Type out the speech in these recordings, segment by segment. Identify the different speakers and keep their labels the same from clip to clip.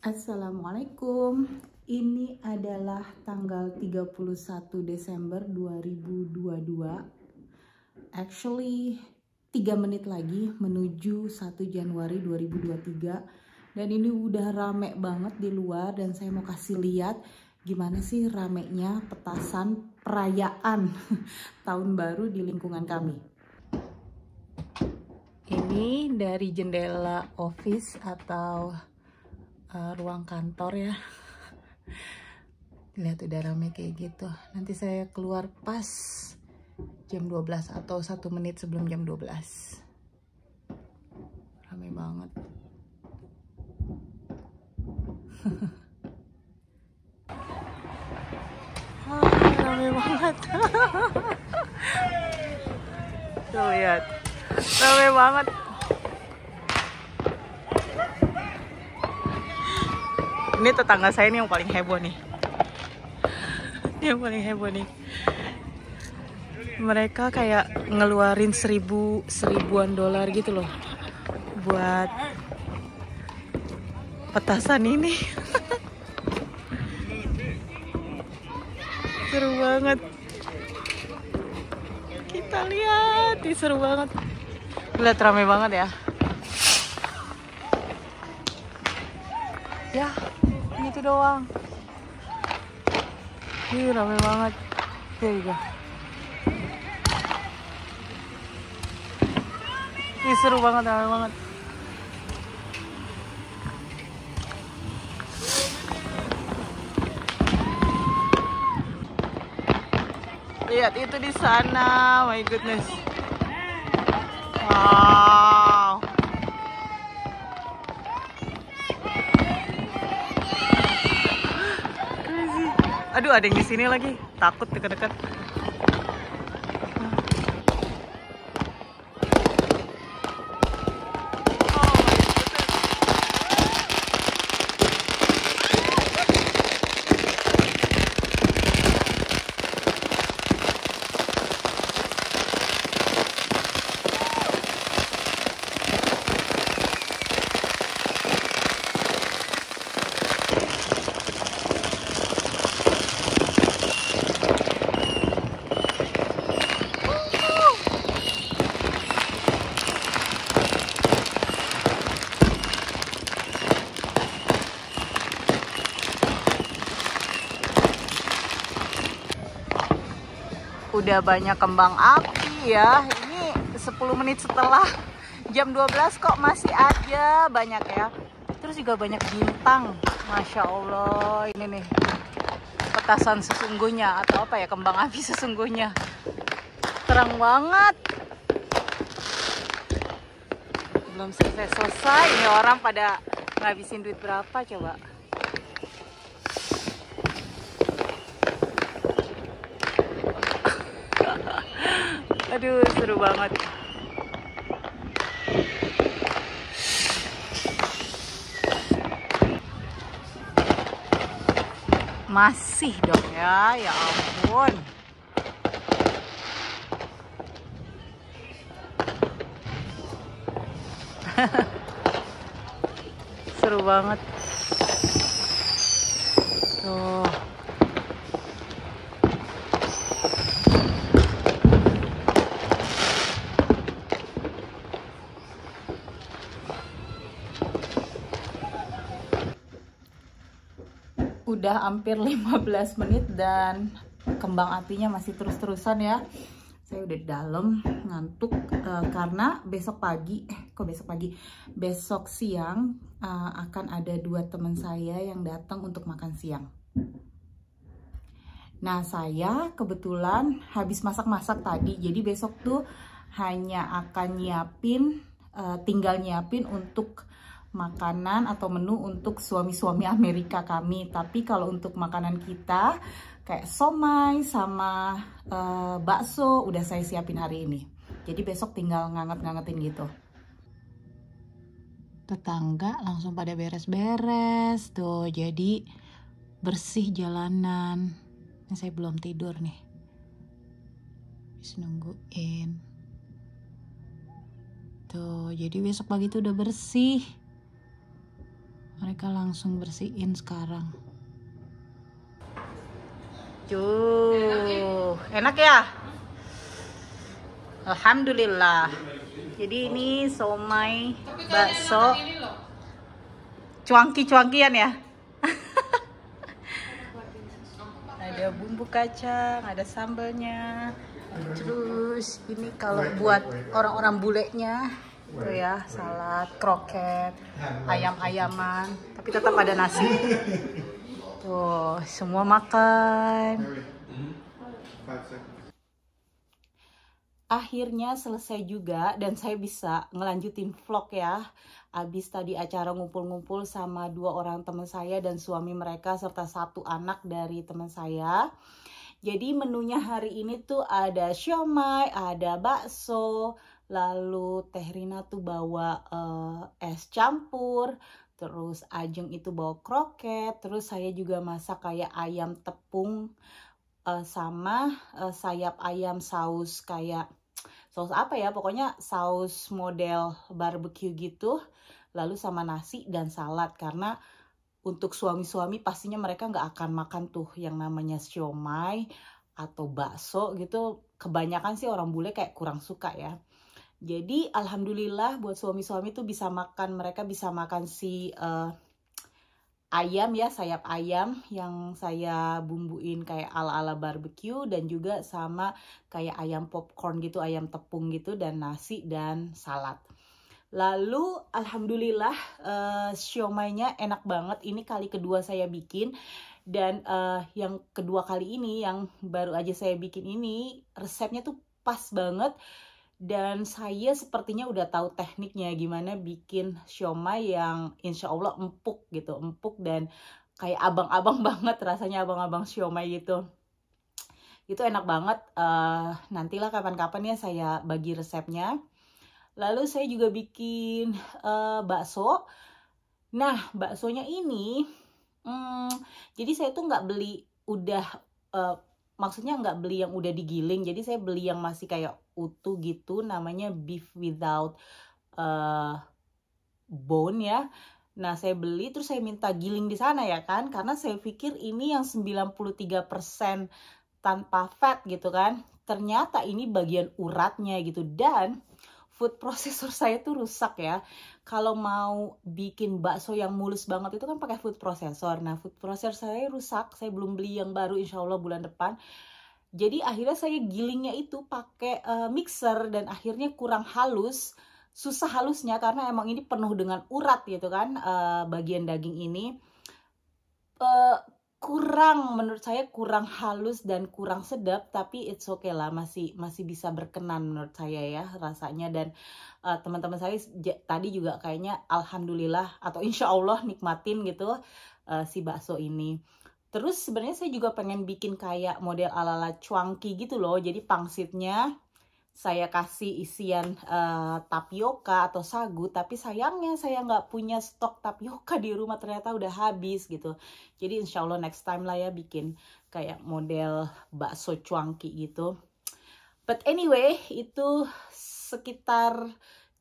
Speaker 1: Assalamualaikum. Ini adalah tanggal 31 Desember 2022. Actually 3 menit lagi menuju 1 Januari 2023 dan ini udah rame banget di luar dan saya mau kasih lihat gimana sih ramenya petasan perayaan tahun baru di lingkungan kami. Ini dari jendela office atau uh, ruang kantor ya lihat udah rame kayak gitu nanti saya keluar pas jam 12 atau satu menit sebelum jam 12 rame banget ah, rame banget tuh lihat rame banget ini tetangga saya ini yang paling heboh nih yang paling heboh nih mereka kayak ngeluarin seribu seribuan dolar gitu loh buat petasan ini seru banget kita lihat seru banget lihat rame banget ya kaki doang Ih, rame banget Oke juga gitu. Ih, seru banget, rame banget Lihat itu di sana, my goodness. Wow. Aduh, ada yang di sini lagi. Takut dekat-dekat. udah banyak kembang api ya. Ini 10 menit setelah jam 12 kok masih aja banyak ya. Terus juga banyak bintang. Masya Allah ini nih petasan sesungguhnya atau apa ya kembang api sesungguhnya. Terang banget. Belum selesai-selesai ini orang pada ngabisin duit berapa coba. aduh seru banget masih dong ya ya ampun seru banget sudah hampir 15 menit dan kembang apinya masih terus-terusan ya saya udah dalam ngantuk uh, karena besok pagi eh kok besok pagi besok siang uh, akan ada dua teman saya yang datang untuk makan siang nah saya kebetulan habis masak-masak tadi jadi besok tuh hanya akan nyiapin uh, tinggal nyiapin untuk makanan atau menu untuk suami-suami Amerika kami. Tapi kalau untuk makanan kita kayak somai sama uh, bakso udah saya siapin hari ini. Jadi besok tinggal nganget-ngangetin gitu. Tetangga langsung pada beres-beres tuh. Jadi bersih jalanan. Ini saya belum tidur nih. Habis nungguin. Tuh, jadi besok pagi tuh udah bersih. Mika langsung bersihin sekarang. Tuh, enak ya? Alhamdulillah. Jadi ini somai kan bakso cuangki-cuangkian ya. ada bumbu kacang, ada sambalnya. Terus ini kalau buat orang-orang bulenya tuh gitu ya salad kroket nah, nah, ayam ayaman nah. tapi tetap ada nasi tuh semua makan hmm. akhirnya selesai juga dan saya bisa ngelanjutin vlog ya. Abis tadi acara ngumpul-ngumpul sama dua orang teman saya dan suami mereka serta satu anak dari teman saya. Jadi menunya hari ini tuh ada siomay, ada bakso, lalu Teh Rina tuh bawa uh, es campur, terus Ajeng itu bawa kroket, terus saya juga masak kayak ayam tepung uh, sama uh, sayap ayam saus kayak saus apa ya, pokoknya saus model barbecue gitu, lalu sama nasi dan salad karena untuk suami-suami pastinya mereka nggak akan makan tuh yang namanya siomay atau bakso gitu kebanyakan sih orang bule kayak kurang suka ya jadi alhamdulillah buat suami-suami tuh bisa makan, mereka bisa makan si uh, ayam ya, sayap ayam yang saya bumbuin kayak ala-ala barbecue dan juga sama kayak ayam popcorn gitu, ayam tepung gitu dan nasi dan salad. Lalu alhamdulillah uh, eh, siomaynya enak banget. Ini kali kedua saya bikin dan uh, yang kedua kali ini yang baru aja saya bikin ini resepnya tuh pas banget dan saya sepertinya udah tahu tekniknya gimana bikin siomay yang insya Allah empuk gitu empuk dan kayak abang-abang banget rasanya abang-abang siomay gitu itu enak banget uh, nantilah kapan-kapan ya saya bagi resepnya lalu saya juga bikin uh, bakso nah baksonya ini hmm, jadi saya tuh nggak beli udah uh, maksudnya nggak beli yang udah digiling jadi saya beli yang masih kayak utuh gitu namanya beef without uh, bone ya Nah, saya beli terus saya minta giling di sana ya kan karena saya pikir ini yang 93% tanpa fat gitu kan. Ternyata ini bagian uratnya gitu dan food processor saya tuh rusak ya. Kalau mau bikin bakso yang mulus banget itu kan pakai food processor. Nah, food processor saya rusak, saya belum beli yang baru insya Allah bulan depan. Jadi akhirnya saya gilingnya itu pakai uh, mixer dan akhirnya kurang halus, susah halusnya karena emang ini penuh dengan urat gitu kan uh, bagian daging ini. Uh, kurang menurut saya kurang halus dan kurang sedap tapi it's okay lah masih masih bisa berkenan menurut saya ya rasanya dan teman teman-teman saya tadi juga kayaknya alhamdulillah atau insya Allah nikmatin gitu uh, si bakso ini Terus sebenarnya saya juga pengen bikin kayak model ala-ala cuangki gitu loh. Jadi pangsitnya saya kasih isian uh, tapioka atau sagu, tapi sayangnya saya nggak punya stok tapioka di rumah ternyata udah habis gitu. Jadi insya Allah next time lah ya bikin kayak model bakso cuangki gitu. But anyway, itu sekitar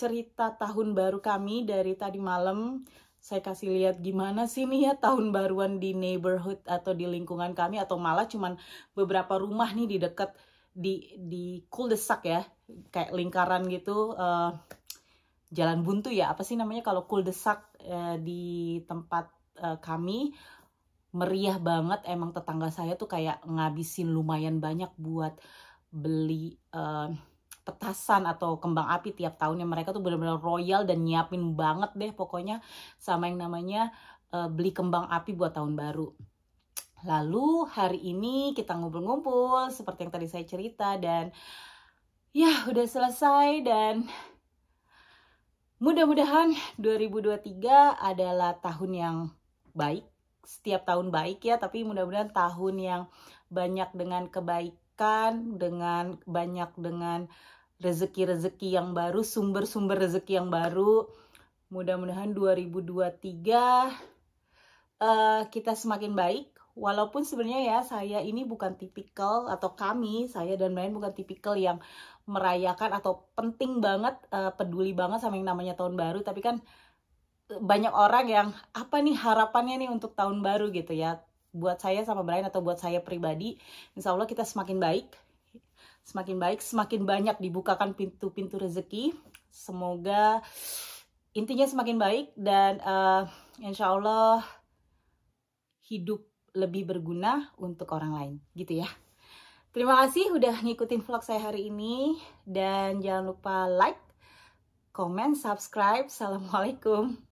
Speaker 1: cerita tahun baru kami dari tadi malam saya kasih lihat gimana sih nih ya tahun baruan di neighborhood atau di lingkungan kami atau malah cuman beberapa rumah nih di deket di di kuldesak ya kayak lingkaran gitu uh, jalan buntu ya apa sih namanya kalau kuldesak uh, eh, di tempat uh, kami meriah banget emang tetangga saya tuh kayak ngabisin lumayan banyak buat beli uh, petasan atau kembang api tiap tahunnya mereka tuh benar-benar royal dan nyiapin banget deh pokoknya sama yang namanya uh, beli kembang api buat tahun baru. Lalu hari ini kita ngumpul-ngumpul seperti yang tadi saya cerita dan ya udah selesai dan mudah-mudahan 2023 adalah tahun yang baik, setiap tahun baik ya, tapi mudah-mudahan tahun yang banyak dengan kebaik dengan banyak dengan rezeki-rezeki yang baru, sumber-sumber rezeki yang baru. Mudah-mudahan 2023 uh, eh, kita semakin baik. Walaupun sebenarnya ya saya ini bukan tipikal atau kami, saya dan lain bukan tipikal yang merayakan atau penting banget, uh, peduli banget sama yang namanya tahun baru. Tapi kan eh, banyak orang yang apa nih harapannya nih untuk tahun baru gitu ya buat saya sama Brian atau buat saya pribadi insya Allah kita semakin baik semakin baik semakin banyak dibukakan pintu-pintu rezeki semoga intinya semakin baik dan uh, insya Allah hidup lebih berguna untuk orang lain gitu ya terima kasih udah ngikutin vlog saya hari ini dan jangan lupa like comment subscribe assalamualaikum